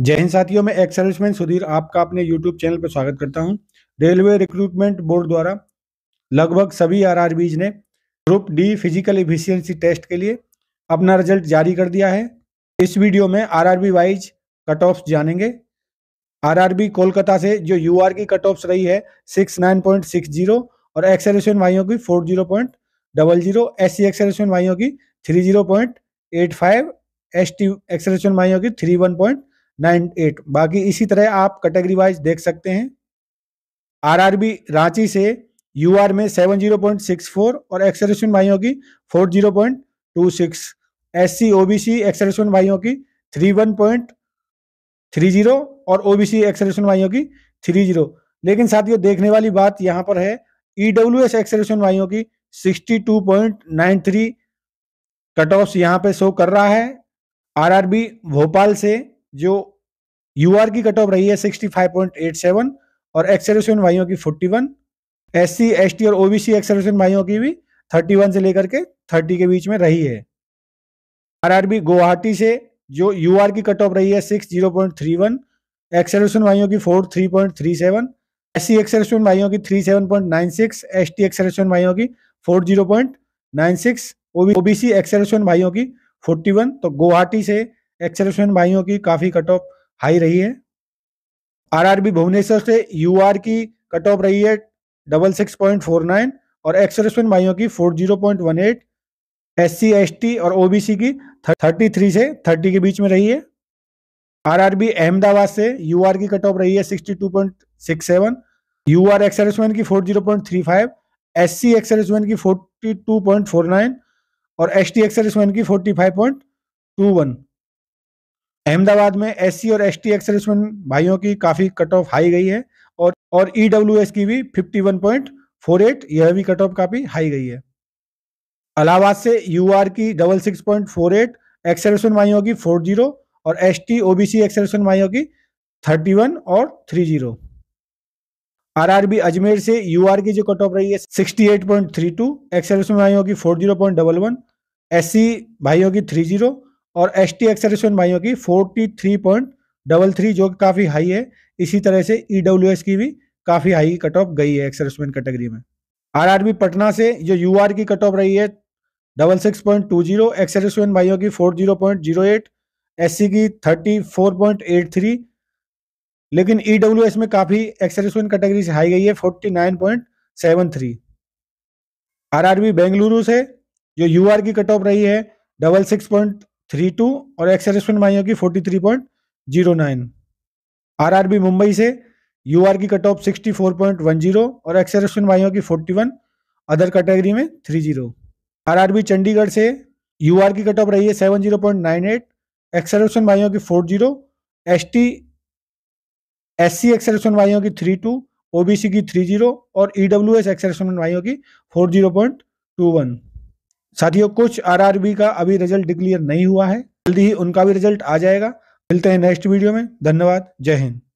जय हिंद साथियों में एक सर्विसमैन सुधीर आपका अपने यूट्यूब चैनल पर स्वागत करता हूं रेलवे रिक्रूटमेंट बोर्ड द्वारा लगभग सभी आर ने group D physical efficiency test के लिए अपना रिजल्ट जारी कर दिया है इस वीडियो में आरआरबी वाइज कट ऑफ जानेंगे आरआरबी कोलकाता से जो यू की कट ऑफ रही है six nine point six zero और एक्स सर्विसमैन वाइयों की four zero point double zero S C ex serviceman वाइयों की three zero point eight five S T ex serviceman वाइयों की three one point nine eight बाकी इसी तरह आप कैटेगरी वाइज देख सकते हैं आरआरबी रांची से यूआर में seven zero point six four और एक्सरेशन भाइयों की four zero point two six S C O B C एक्सरेशन भाइयों की three one point three zero और ओ बी सी एक्सरेशन भाइयों की थ्री जीरो लेकिन साथियों देखने वाली बात यहाँ पर है ई डब्ल्यू एस एक्सरेशन भाइयों की sixty two point nine three cut off यहाँ पे शो कर रहा है आरआरबी भोपाल से जो यू आर की कट ऑफ रही है 65.87 और एक्सेलेशन भाइयों की 41 एस सी एस टी और ओबीसी एक्सेलेशन भाइयों की भी 31 से लेकर के 30 के बीच में रही है आरआरबी गुवाहाटी से जो यूआर की कट ऑफ रही है 60.31 एक्सेलेशन भाइयों की 43.37 एससी एक्सेलेशन भाइयों की 37.96 एसटी एक्सेलेशन भाइयों की 40.96 ओबीसी एक्सेलेशन भाइयों की 41 तो गुवाहाटी से एक्सेलेशन भाइयों की काफी कट ऑफ हाई रही है आरआरबी भुवनेश्वर से यूआर की कट ऑफ रही है double six point four nine और एक्सेलेशन भाइयों की four zero point one eight S C S T और ओबीसी की थर्टी थ्री से थर्टी के बीच में रही है आरआरबी अहमदाबाद से यूआर की कट ऑफ रही है sixty two point six seven U R एक्सेलेशन की four zero point three five S C एक्सेलेशन की forty two point four nine और एस टी एक्सेलेशन की forty five point two one Ahmedabad में एस और एस टी एक्सर्विसमैन भाइयों की काफ़ी कट ऑफ हाई गई है और और एस e की भी 51.48 यह भी कट ऑफ काफ़ी हाई गई है अलाहाबाद से यू की double six point four eight ex serviceman भाइयों की फोर जीरो और S T O B C ex serviceman भाइयों की थर्टी वन और three zero R R B Ajmer से यू आर की जो कट ऑफ रही है सिक्सटी एट पॉइंट थ्री 68.32 एक्सएलएस भाइयों की एस सी भाइयों की जीरो और एस टी एक्सरेशन भाइयों की forty three point double three जो कि काफ़ी हाई है इसी तरह से ई डब्ल्यू एस की भी काफ़ी हाई कट ऑफ गई है एक्सरेसमेंट कैटेगरी में आर आरआरबी पटना से जो यू आर की कट ऑफ रही है double six point two zero एक्सरेसमेंट भाइयों की four zero point zero eight S C की thirty four point eight three लेकिन ई डब्ल्यू एस में काफ़ी एक्सरेसमेंट कैटेगरी से हाई गई है forty nine point seven three R R B Bengaluru से जो यू आर की कट ऑफ रही है double six point three two और एक्स हरेसमेंट माइयों की forty three point zero nine R R B Mumbai से यू आर की cut off sixty four point one zero और एक्स हरेसमेंट माइयों की फोर्टी वन अदर कैटेगरी में three zero R R B Chandigarh से यू आर की कट ऑफ रही है seven zero point nine eight ex हरेसमेंट माइयों की four zero S T S C ex हरेसमेंट माइयों की थ्री टू ओबीसी की थ्री जीरो और ईडब्ल्यू एस एक्स हरेसमेंट माइयों की four zero point two one साथियों कुछ आरआरबी का अभी रिजल्ट डिक्लेयर नहीं हुआ है जल्दी ही उनका भी रिजल्ट आ जाएगा मिलते हैं नेक्स्ट वीडियो में धन्यवाद जय हिंद